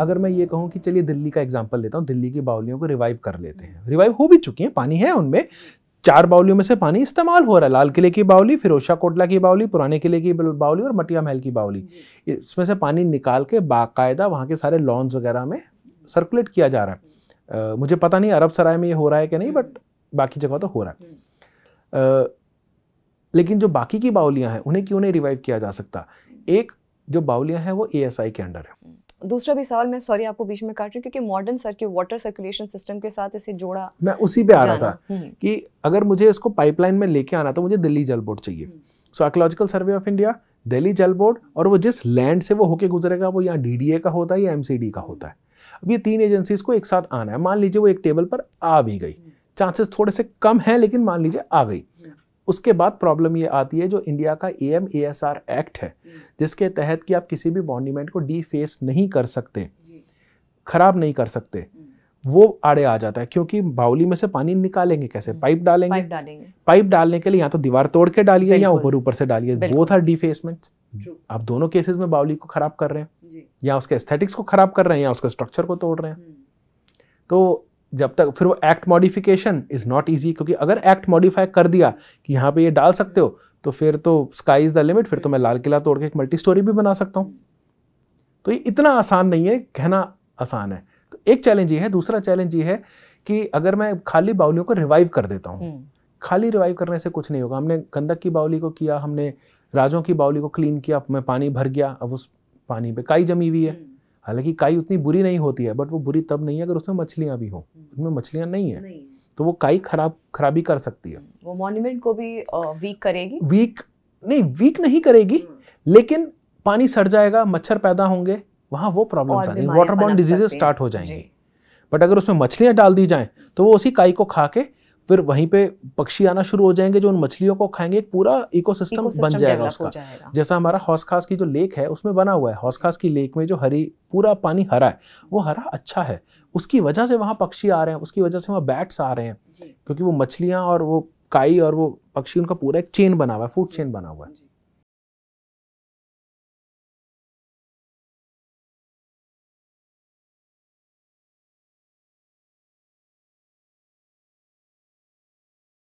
अगर मैं ये कहूँ कि चलिए दिल्ली का एग्जाम्पल लेता हूँ दिल्ली की बाउलियों को रिवाइव कर लेते हैं रिवाइव हो भी चुकी हैं पानी है उनमें चार बाउलियों में से पानी इस्तेमाल हो रहा है लाल किले की फिर फिरोशा कोटला की बाउली पुराने किले की बावली और मटिया महल की बावली इसमें से पानी निकाल के बाकायदा वहाँ के सारे लॉन्स वगैरह में सर्कुलेट किया जा रहा है आ, मुझे पता नहीं अरब सराय में ये हो रहा है कि नहीं बट बाकी जगह तो हो रहा है आ, लेकिन जो बाकी की बाउलियाँ हैं उन्हें क्यों नहीं रिवाइव किया जा सकता एक जो बाउलियाँ हैं वो ए के अंडर है दूसरा भी सवाल मैं सॉरी आपको बीच में काट रही हूँ क्योंकि मॉडर्न सर के वाटर सर्कुलेशन सिस्टम के साथ इसे जोड़ा मैं उसी पे आ रहा था हम्म। कि अगर मुझे इसको पाइपलाइन में लेके आना तो मुझे दिल्ली जल बोर्ड चाहिए so archaeological survey of India Delhi Jal board और वो जिस लैंड से वो होके गुजरेगा वो यहाँ डी का होता है या एम का होता है अब ये तीन एजेंसीज को एक साथ आना है मान लीजिए वो एक टेबल पर आ भी गई चांसेस हम्म। थोड़े से कम है लेकिन मान लीजिए आ गई हम्म। उसके बाद प्रॉब्लम ये आती है जो इंडिया का A M A S R act है जिसके तहत कि आप किसी भी मॉन्यूमेंट को डी फेस नहीं कर सकते खराब नहीं कर सकते हम्म। वो आड़े आ जाता है क्योंकि बाउली में से पानी निकालेंगे कैसे हम्म। पाइप डालेंगे पाइप डालेंगे पाइप डालने के लिए या तो दीवार तोड़ के डालिए या ऊपर ऊपर से डालिए वो था डिफेसमेंट आप दोनों केसेस में बाउली को खराब कर रहे हैं या उसके एस्थेटिक्स को खराब कर रहे हैं या उसके स्ट्रक्चर को तोड़ रहे हैं हम्म। तो जब तक फिर वो act modification is not easy क्योंकि अगर एक्ट मॉडिफाई कर दिया कि यहाँ पे ये डाल सकते हो तो फिर तो स्काई इज़ द लिमिट फिर तो मैं लाल किला तोड़ के एक मल्टी स्टोरी भी बना सकता हूँ तो ये इतना आसान नहीं है कहना आसान है तो एक चैलेंज ये है दूसरा चैलेंज ये है कि अगर मैं खाली बाउलियों को रिवाइव कर देता हूँ हम्म। खाली रिवाइव करने से कुछ नहीं होगा हमने गंदक की बाउली को किया हमने राजों की बाउली को क्लीन किया मैं पानी भर गया अब उस पानी पे काई जमी हुई है हम्म। हालांकि काई उतनी बुरी नहीं होती है बट वो बुरी तब नहीं है अगर उसमें मछलियाँ भी हों उनमें मछलियाँ नहीं है नहीं। तो वो काई खराब खराबी कर सकती है वो मॉन्यूमेंट को भी वीक करेगी वीक नहीं वीक नहीं करेगी हम्म। लेकिन पानी सड़ जाएगा मच्छर पैदा होंगे वहाँ वो प्रॉब्लम आ जाएंगी वाटर बॉन्ड डिजीजेज स्टार्ट हो जाएंगी बट अगर उसमें मछलियाँ डाल दी जाएँ तो वो उसी काई को खा के फिर वहीं पे पक्षी आना शुरू हो जाएंगे जो उन मछलियों को खाएंगे एक पूरा इकोसिस्टम बन जाएगा उसका जाएगा। जैसा हमारा हौसखास की जो लेक है उसमें बना हुआ है हौसखास की लेक में जो हरी पूरा पानी हरा है वो हरा अच्छा है उसकी वजह से वहाँ पक्षी आ रहे हैं उसकी वजह से वहाँ बैट्स आ रहे हैं क्योंकि वो मछलियाँ और वो काई और वो पक्षी उनका पूरा एक चेन बना हुआ है फूड चेन बना हुआ है